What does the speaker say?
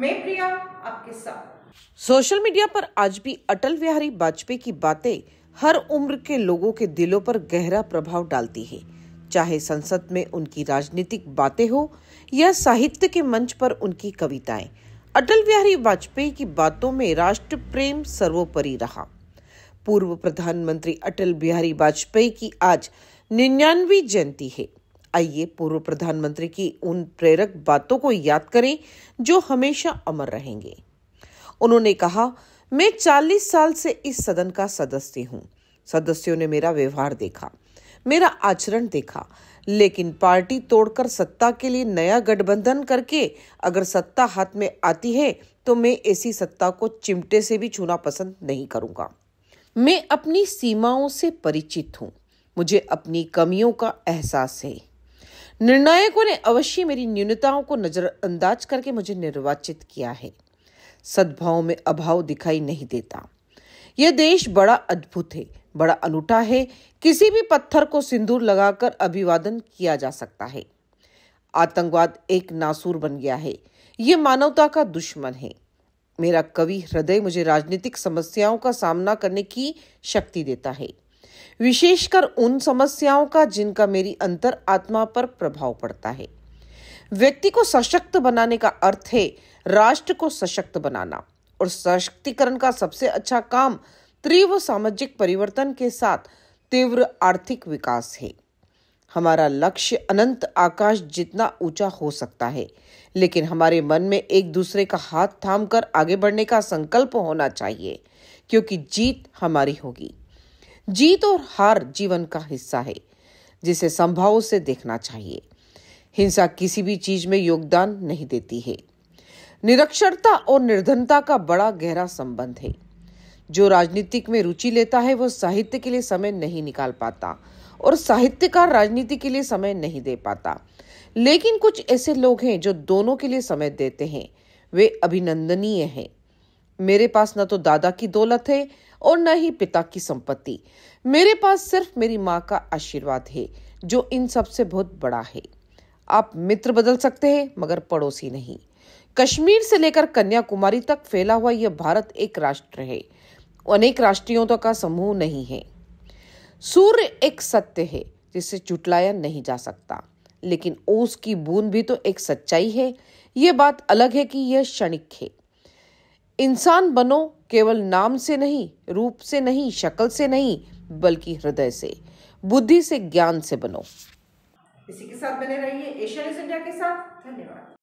मैं प्रिया आपके साथ सोशल मीडिया पर आज भी अटल बिहारी वाजपेयी की बातें हर उम्र के लोगों के दिलों पर गहरा प्रभाव डालती है चाहे संसद में उनकी राजनीतिक बातें हो या साहित्य के मंच पर उनकी कविताएं अटल बिहारी वाजपेयी की बातों में राष्ट्र प्रेम सर्वोपरि रहा पूर्व प्रधानमंत्री अटल बिहारी वाजपेयी की आज निन्यानवी जयंती है आइए पूर्व प्रधानमंत्री की उन प्रेरक बातों को याद करें जो हमेशा अमर रहेंगे उन्होंने कहा मैं 40 साल से इस सदन का सदस्य हूं सदस्यों ने मेरा व्यवहार देखा मेरा आचरण देखा लेकिन पार्टी तोड़कर सत्ता के लिए नया गठबंधन करके अगर सत्ता हाथ में आती है तो मैं ऐसी सत्ता को चिमटे से भी छूना पसंद नहीं करूंगा मैं अपनी सीमाओं से परिचित हूं मुझे अपनी कमियों का एहसास है निर्णायकों ने अवश्य मेरी न्यूनताओं को नजरअंदाज करके मुझे निर्वाचित किया है सद्भाव में अभाव दिखाई नहीं देता यह देश बड़ा अद्भुत है बड़ा अनूठा है किसी भी पत्थर को सिंदूर लगाकर अभिवादन किया जा सकता है आतंकवाद एक नासूर बन गया है यह मानवता का दुश्मन है मेरा कवि हृदय मुझे राजनीतिक समस्याओं का सामना करने की शक्ति देता है विशेषकर उन समस्याओं का जिनका मेरी अंतर आत्मा पर प्रभाव पड़ता है व्यक्ति को सशक्त बनाने का अर्थ है राष्ट्र को सशक्त बनाना और सशक्तिकरण का सबसे अच्छा काम तीव्र सामाजिक परिवर्तन के साथ तीव्र आर्थिक विकास है हमारा लक्ष्य अनंत आकाश जितना ऊंचा हो सकता है लेकिन हमारे मन में एक दूसरे का हाथ थाम कर आगे बढ़ने का संकल्प होना चाहिए क्योंकि जीत हमारी होगी जीत और हार जीवन का हिस्सा है जिसे संभाव से देखना चाहिए हिंसा किसी भी चीज में योगदान नहीं देती है निरक्षरता और निर्धनता का बड़ा गहरा संबंध है जो राजनीतिक में रुचि लेता है वह साहित्य के लिए समय नहीं निकाल पाता और साहित्यकार राजनीति के लिए समय नहीं दे पाता लेकिन कुछ ऐसे लोग हैं जो दोनों के लिए समय देते हैं वे अभिनंदनीय हैं मेरे पास न तो दादा की दौलत है और न ही पिता की संपत्ति मेरे पास सिर्फ मेरी माँ का आशीर्वाद है जो इन सब से बहुत बड़ा है आप मित्र बदल सकते हैं मगर पड़ोसी नहीं कश्मीर से लेकर कन्याकुमारी तक फैला हुआ यह भारत एक राष्ट्र है अनेक राष्ट्रीयता का समूह नहीं है सूर्य एक सत्य है जिसे चुटलाया नहीं जा सकता लेकिन उसकी बूंद भी तो एक सच्चाई है ये बात अलग है कि यह क्षणिक है इंसान बनो केवल नाम से नहीं रूप से नहीं शक्ल से नहीं बल्कि हृदय से बुद्धि से ज्ञान से बनो इसी के साथ बने रहिए एशियन इंडिया के साथ धन्यवाद